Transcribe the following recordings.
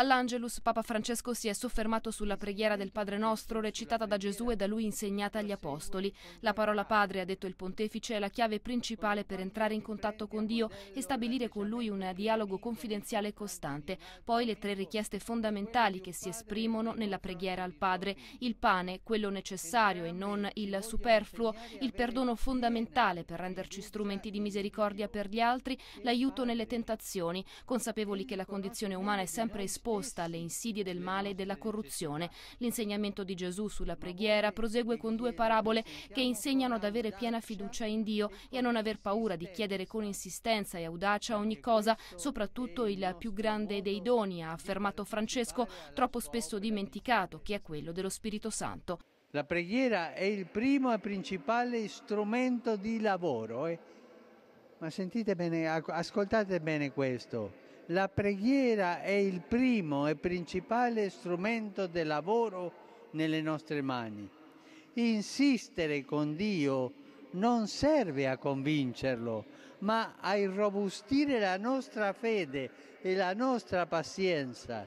All'Angelus Papa Francesco si è soffermato sulla preghiera del Padre Nostro recitata da Gesù e da lui insegnata agli Apostoli. La parola Padre, ha detto il Pontefice, è la chiave principale per entrare in contatto con Dio e stabilire con Lui un dialogo confidenziale e costante. Poi le tre richieste fondamentali che si esprimono nella preghiera al Padre, il pane, quello necessario e non il superfluo, il perdono fondamentale per renderci strumenti di misericordia per gli altri, l'aiuto nelle tentazioni, consapevoli che la condizione umana è sempre esposta opposta alle insidie del male e della corruzione. L'insegnamento di Gesù sulla preghiera prosegue con due parabole che insegnano ad avere piena fiducia in Dio e a non aver paura di chiedere con insistenza e audacia ogni cosa, soprattutto il più grande dei doni, ha affermato Francesco, troppo spesso dimenticato, che è quello dello Spirito Santo. La preghiera è il primo e principale strumento di lavoro. Eh? Ma sentite bene, ascoltate bene questo la preghiera è il primo e principale strumento del lavoro nelle nostre mani. Insistere con Dio non serve a convincerlo, ma a irrobustire la nostra fede e la nostra pazienza,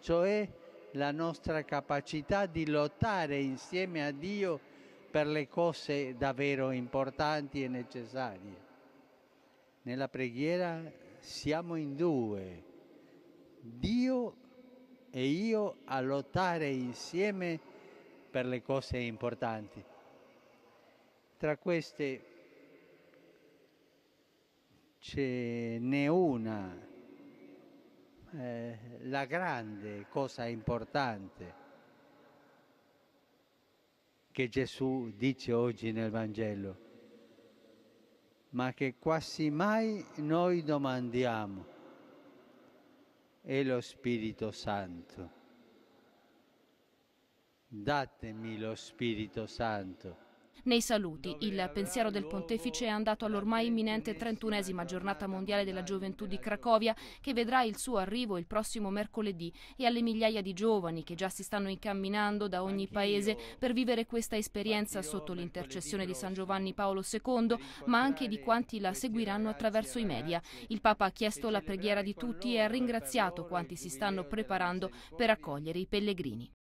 cioè la nostra capacità di lottare insieme a Dio per le cose davvero importanti e necessarie. Nella preghiera siamo in due, Dio e io a lottare insieme per le cose importanti. Tra queste ce n'è una, eh, la grande cosa importante che Gesù dice oggi nel Vangelo ma che quasi mai noi domandiamo, è lo Spirito Santo. Datemi lo Spirito Santo nei saluti, il pensiero del pontefice è andato all'ormai imminente 31esima giornata mondiale della gioventù di Cracovia, che vedrà il suo arrivo il prossimo mercoledì, e alle migliaia di giovani che già si stanno incamminando da ogni paese per vivere questa esperienza sotto l'intercessione di San Giovanni Paolo II, ma anche di quanti la seguiranno attraverso i media. Il Papa ha chiesto la preghiera di tutti e ha ringraziato quanti si stanno preparando per accogliere i pellegrini.